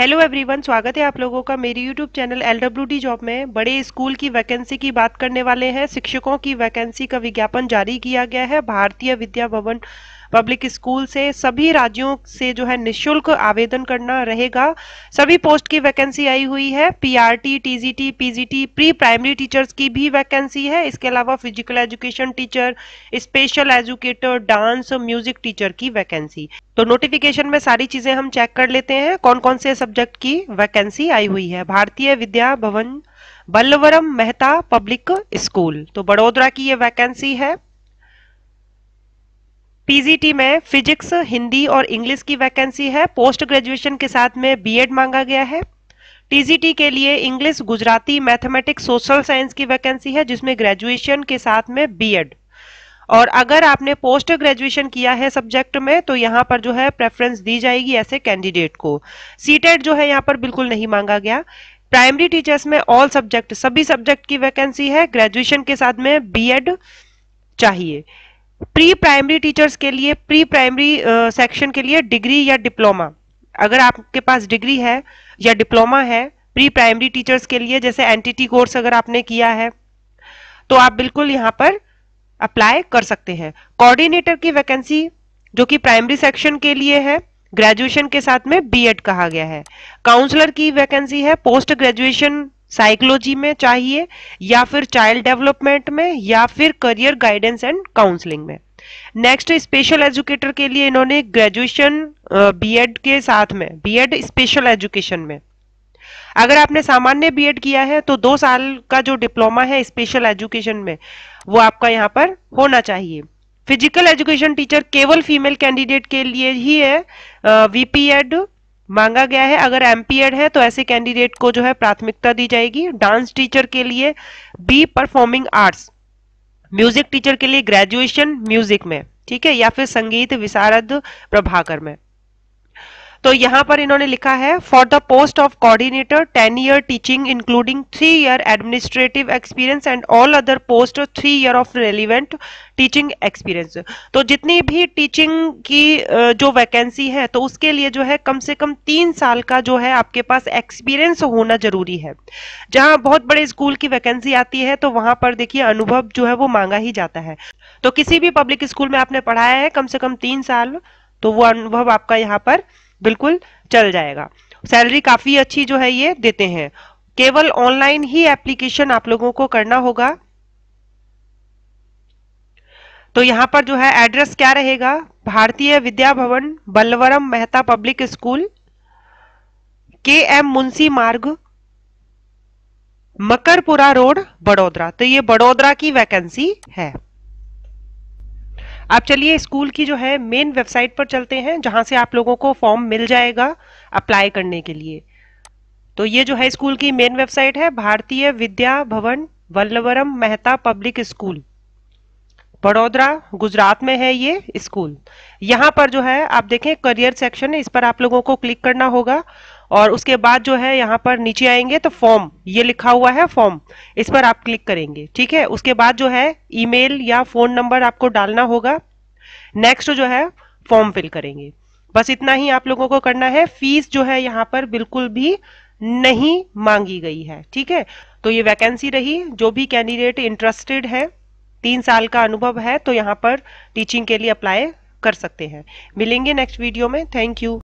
hello everyone स्वागत है आप लोगों का मेरी YouTube channel L W job में बड़े स्कूल की वैकेंसी की बात करने वाले हैं शिक्षकों की वैकेंसी का विज्ञापन जारी किया गया है भारतीय विद्या भवन पब्लिक स्कूल से सभी राज्यों से जो है निःशुल्क आवेदन करना रहेगा सभी पोस्ट की वैकेंसी आई हुई है PRT TGT PGT pre primary teachers की भी वैकेंसी है इसके अलावा physical education teacher special educator dance music teacher की वैकेंसी तो नोटिफिकेशन में सारी चीजें हम चेक कर लेते हैं कौन कौन से सब्जेक्ट की वैकेंसी आई हुई है भारतीय विद्या भवन बल्लवरम मेहता पब्लिक स्कूल तो बड़ोदरा की ये वैकेंसी है पीजीटी में फिजिक्स हिंदी और इंग्लिश की वैकेंसी है पोस्ट ग्रेजुएशन के साथ में बीएड मांगा गया है टीजीटी के लिए English Gujarati mathematics social science की वैकेंसी है जिसमें ग्रेजुएशन के साथ में बीएड और अगर आपने पोस्ट ग्रेजुएशन किया है सब्जेक्ट में तो यहाँ पर जो है प्रेफरेंस दी जाएगी ऐसे कैंडिडेट को सीटेट e जो है यहाँ पर बिल्कुल नहीं मांगा गया प्राइमरी टीचर्स में ऑल सब्जेक्ट सभी सब्जेक्ट की वैकेंसी है ग्रेजुएशन के साथ में बीएड चाहिए प्री प्राइमरी टीचर्स के लिए प्री प्राइमरी सेक्शन के लिए डिग्री या डिप्लोमा अगर आपके पास डिग्री है या डिप्लोमा है प्री प्राइमरी टीचर्स के लिए जैसे एनटीटी कोर्स अगर आपने किया है तो आप बिल्कुल यहाँ पर अप्लाई कर सकते हैं कोऑर्डिनेटर की वैकेंसी जो कि प्राइमरी सेक्शन के लिए है ग्रेजुएशन के साथ में बीएड कहा गया है काउंसलर की वैकेंसी है पोस्ट ग्रेजुएशन साइकोलॉजी में चाहिए या फिर चाइल्ड डेवलपमेंट में या फिर करियर गाइडेंस एंड काउंसलिंग में नेक्स्ट स्पेशल एजुकेटर के लिए इन्होंने ग्रेजुएशन बीएड के साथ में बीएड स्पेशल एजुकेशन में अगर आपने सामान्य बीएड किया है तो दो साल का जो डिप्लोमा है स्पेशल एजुकेशन में वो आपका यहाँ पर होना चाहिए फिजिकल एजुकेशन टीचर केवल फीमेल कैंडिडेट के लिए ही है वीपीएड मांगा गया है अगर एम्पियर्ड है तो ऐसे कैंडिडेट को जो है प्राथमिकता दी जाएगी डांस टीचर के लिए B performing arts music teacher के लिए ग्रेजुएशन म्यूजिक में ठीक है या फिर संगीत विशारद प्रभाकर में तो यहाँ पर इन्होंने लिखा है for the post of coordinator ten year teaching including three year administrative experience and all other post three year of relevant teaching experience तो जितनी भी टीचिंग की जो वैकेंसी है तो उसके लिए जो है कम से कम तीन साल का जो है आपके पास एक्सपीरियंस होना जरूरी है जहां बहुत बड़े स्कूल की वैकेंसी आती है तो वहां पर देखिए अनुभव जो है वो मांगा ही जाता है तो किसी भी पब्लिक स्कूल में आपने पढ़ाया है कम से कम तीन साल तो वो अनुभव आपका यहाँ पर बिल्कुल चल जाएगा सैलरी काफी अच्छी जो है ये देते हैं केवल ऑनलाइन ही एप्लीकेशन आप लोगों को करना होगा तो यहां पर जो है एड्रेस क्या रहेगा Bharatiya Vidya Bhavan Balvaram Mehta public school K M Munshi Marg Makarpura road Vadodara तो ये बड़ोदरा की वैकेंसी है आप चलिए स्कूल की जो है मेन वेबसाइट पर चलते हैं जहां से आप लोगों को फॉर्म मिल जाएगा अप्लाई करने के लिए तो ये जो है स्कूल की मेन वेबसाइट है भारतीय विद्या भवन वल्लवरम मेहता पब्लिक स्कूल बड़ोदरा गुजरात में है ये स्कूल यहाँ पर जो है आप देखें करियर सेक्शन इस पर आप लोगों को क्लिक करना होगा और उसके बाद जो है यहाँ पर नीचे आएंगे तो फॉर्म ये लिखा हुआ है फॉर्म इस पर आप क्लिक करेंगे ठीक है उसके बाद जो है ईमेल या फोन नंबर आपको डालना होगा नेक्स्ट जो है फॉर्म फिल करेंगे बस इतना ही आप लोगों को करना है फीस जो है यहाँ पर बिल्कुल भी नहीं मांगी गई है ठीक है तो ये वैकेंसी रही जो भी कैंडिडेट इंटरेस्टेड है तीन साल का अनुभव है तो यहाँ पर टीचिंग के लिए अप्लाई कर सकते हैं मिलेंगे नेक्स्ट वीडियो में थैंक यू